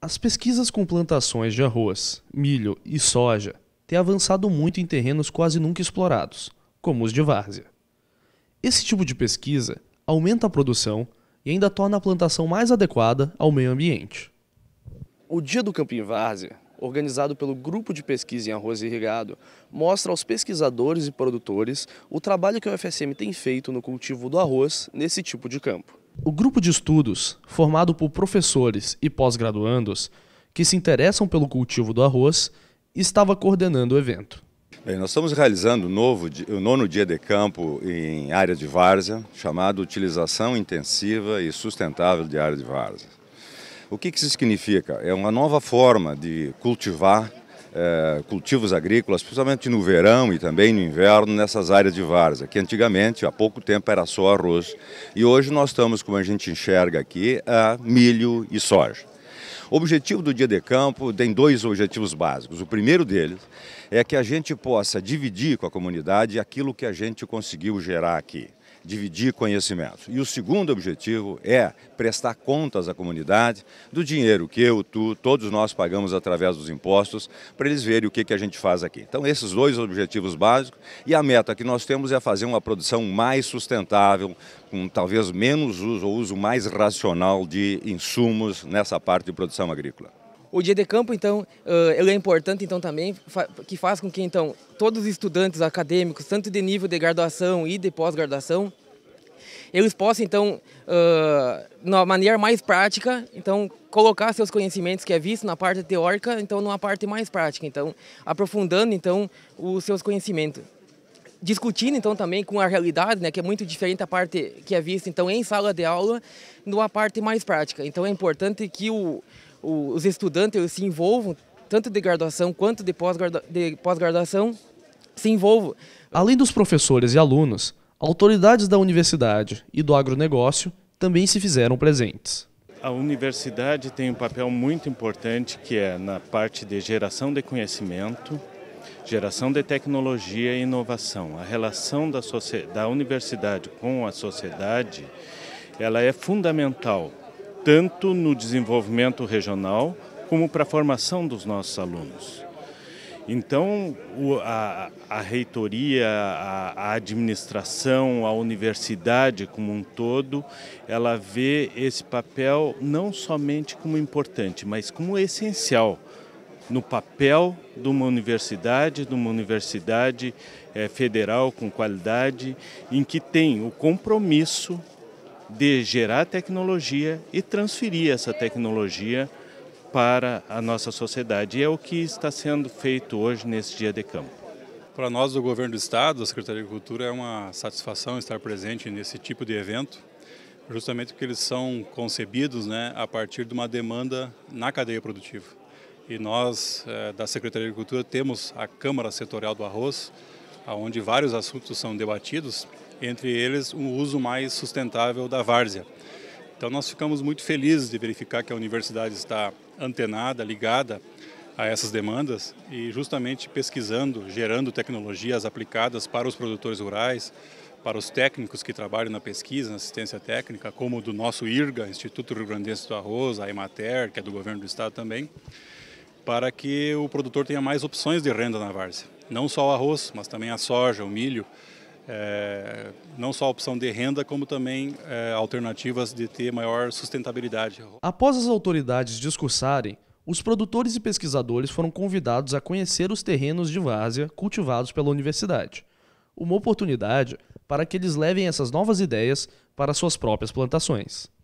As pesquisas com plantações de arroz, milho e soja têm avançado muito em terrenos quase nunca explorados, como os de várzea. Esse tipo de pesquisa aumenta a produção e ainda torna a plantação mais adequada ao meio ambiente. O Dia do em Várzea, organizado pelo Grupo de Pesquisa em Arroz Irrigado, mostra aos pesquisadores e produtores o trabalho que o UFSM tem feito no cultivo do arroz nesse tipo de campo. O grupo de estudos, formado por professores e pós-graduandos que se interessam pelo cultivo do arroz, estava coordenando o evento. Bem, nós estamos realizando o, novo, o nono dia de campo em área de várzea, chamado Utilização Intensiva e Sustentável de Área de Várzea. O que, que isso significa? É uma nova forma de cultivar é, cultivos agrícolas, principalmente no verão e também no inverno, nessas áreas de várzea, que antigamente, há pouco tempo, era só arroz. E hoje nós estamos, como a gente enxerga aqui, a é milho e soja. O objetivo do dia de campo tem dois objetivos básicos. O primeiro deles é que a gente possa dividir com a comunidade aquilo que a gente conseguiu gerar aqui dividir conhecimento. E o segundo objetivo é prestar contas à comunidade do dinheiro que eu, tu, todos nós pagamos através dos impostos, para eles verem o que, que a gente faz aqui. Então, esses dois objetivos básicos e a meta que nós temos é fazer uma produção mais sustentável, com talvez menos uso ou uso mais racional de insumos nessa parte de produção agrícola. O dia de campo, então, eh, ele é importante, então, também, que faz com que, então, todos os estudantes acadêmicos, tanto de nível de graduação e de pós-graduação, eles possam, então, de eh, uma maneira mais prática, então, colocar seus conhecimentos que é visto na parte teórica, então, numa parte mais prática, então, aprofundando, então, os seus conhecimentos discutindo então também com a realidade, né, que é muito diferente a parte que é vista então em sala de aula, numa parte mais prática. Então é importante que o os estudantes se envolvam, tanto de graduação quanto de pós-graduação, se envolvam. Além dos professores e alunos, autoridades da universidade e do agronegócio também se fizeram presentes. A universidade tem um papel muito importante que é na parte de geração de conhecimento, geração de tecnologia e inovação. A relação da, da universidade com a sociedade ela é fundamental tanto no desenvolvimento regional como para a formação dos nossos alunos. Então, a, a reitoria, a, a, administração, a universidade como um todo, ela vê esse papel não somente como importante, mas como essencial no papel de uma universidade, de uma universidade é, federal com qualidade, em que tem o compromisso de gerar tecnologia e transferir essa tecnologia para a nossa sociedade. E é o que está sendo feito hoje nesse dia de campo. Para nós, do Governo do Estado, a Secretaria de Cultura, é uma satisfação estar presente nesse tipo de evento, justamente porque eles são concebidos né, a partir de uma demanda na cadeia produtiva. E nós, eh, da Secretaria de Cultura, temos a Câmara Setorial do Arroz, onde vários assuntos são debatidos, entre eles um uso mais sustentável da várzea. Então nós ficamos muito felizes de verificar que a universidade está antenada, ligada a essas demandas e justamente pesquisando, gerando tecnologias aplicadas para os produtores rurais, para os técnicos que trabalham na pesquisa, na assistência técnica, como do nosso IRGA, Instituto Rio Grandense do Arroz, a Emater, que é do governo do estado também, para que o produtor tenha mais opções de renda na várzea não só o arroz, mas também a soja, o milho, é, não só a opção de renda, como também é, alternativas de ter maior sustentabilidade. Após as autoridades discursarem, os produtores e pesquisadores foram convidados a conhecer os terrenos de várzea cultivados pela universidade. Uma oportunidade para que eles levem essas novas ideias para suas próprias plantações.